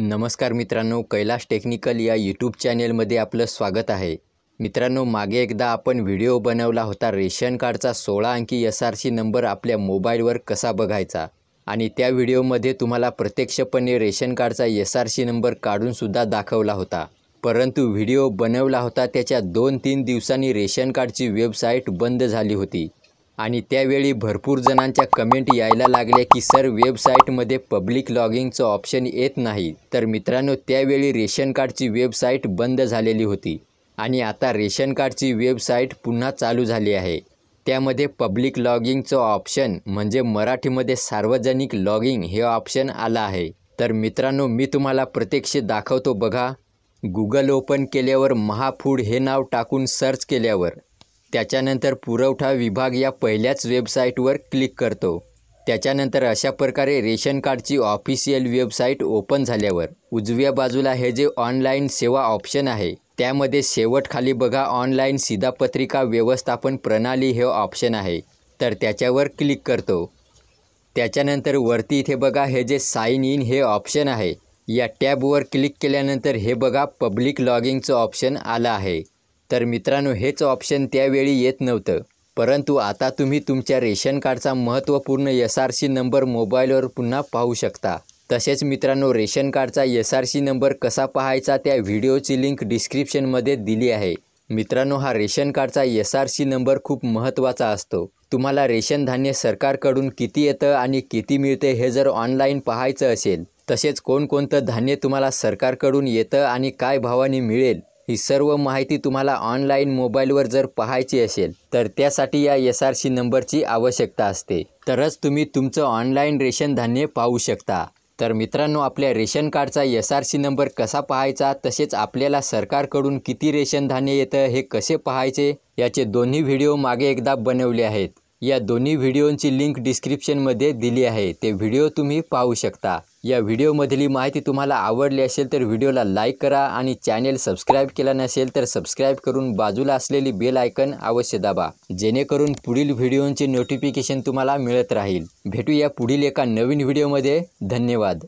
नमस्कार मित्रांनो कैलाश टेक्निकल या यूट्यूब चॅनेलमध्ये आपलं स्वागत आहे मित्रांनो मागे एकदा आपण व्हिडिओ बनवला होता रेशन कार्डचा सोळा अंकी एस आर सी नंबर आपल्या मोबाईलवर कसा बघायचा आणि त्या व्हिडिओमध्ये तुम्हाला प्रत्यक्षपणे रेशन कार्डचा एस आर सी नंबर काढूनसुद्धा दाखवला होता परंतु व्हिडिओ बनवला होता त्याच्या दोन तीन दिवसांनी रेशन कार्डची वेबसाईट बंद झाली होती आणि त्यावेळी भरपूर जणांच्या कमेंट यायला लागल्या की सर वेबसाईटमध्ये पब्लिक लॉगिंगचं ऑप्शन येत नाही तर मित्रांनो त्यावेळी रेशन कार्डची वेबसाईट बंद झालेली होती आणि आता रेशन कार्डची वेबसाईट पुन्हा चालू झाली आहे त्यामध्ये पब्लिक लॉगिंगचं ऑप्शन म्हणजे मराठीमध्ये सार्वजनिक लॉगिंग हे ऑप्शन आलं आहे तर मित्रांनो मी तुम्हाला प्रत्यक्ष दाखवतो बघा गुगल ओपन केल्यावर महाफूड हे नाव टाकून सर्च केल्यावर त्याच्यानंतर पुरवठा विभाग या पहिल्याच वेबसाईटवर क्लिक करतो त्याच्यानंतर अशा प्रकारे रेशन कार्डची ऑफिशियल वेबसाईट ओपन झाल्यावर उजव्या बाजूला हे जे ऑनलाईन सेवा ऑप्शन आहे त्यामध्ये शेवट खाली बघा ऑनलाईन सिधापत्रिका व्यवस्थापन प्रणाली हे ऑप्शन आहे तर त्याच्यावर क्लिक करतो त्याच्यानंतर वरती इथे बघा हे जे साईन इन हे ऑप्शन आहे या टॅबवर क्लिक केल्यानंतर हे बघा पब्लिक लॉगिंगचं ऑप्शन आलं आहे तर मित्रांनो हेच ऑप्शन त्यावेळी येत नव्हतं परंतु आता तुम्ही तुमच्या रेशन कार्डचा महत्त्वपूर्ण एस आर सी नंबर मोबाईलवर पुन्हा पाहू शकता तसेच मित्रांनो रेशन कार्डचा एस आर सी नंबर कसा पाहायचा त्या व्हिडिओची लिंक डिस्क्रिप्शनमध्ये दिली आहे मित्रांनो हा रेशन कार्डचा एस आर सी नंबर खूप महत्त्वाचा असतो तुम्हाला रेशन धान्य सरकारकडून किती येतं आणि किती मिळते हे जर ऑनलाईन पाहायचं असेल तसेच कोणकोणतं धान्य तुम्हाला सरकारकडून येतं आणि काय भावाने मिळेल ही सर्व माहिती तुम्हाला ऑनलाईन मोबाईलवर जर पाहायची असेल तर त्यासाठी या एस आर सी नंबरची आवश्यकता असते तरच तुम्ही तुमचं ऑनलाईन रेशन धान्य पाहू शकता तर मित्रांनो आपल्या रेशन कार्डचा एस आर सी नंबर कसा पाहायचा तसेच आपल्याला सरकारकडून किती रेशन धान्य येतं हे कसे पाहायचे याचे दोन्ही व्हिडिओ मागे एकदा बनवले आहेत या दोन्ही व्हिडिओंची लिंक डिस्क्रिप्शनमध्ये दिली आहे ते व्हिडिओ तुम्ही पाहू शकता या व्हिडिओमधली माहिती तुम्हाला आवडली असेल तर व्हिडिओला लाईक करा आणि चॅनेल सबस्क्राईब केला नसेल तर सबस्क्राईब करून बाजूला असलेली बेल आयकन अवश्य दाबा जेणेकरून पुढील व्हिडिओंचे नोटिफिकेशन तुम्हाला मिळत राहील भेटूया पुढील एका नवीन व्हिडिओमध्ये धन्यवाद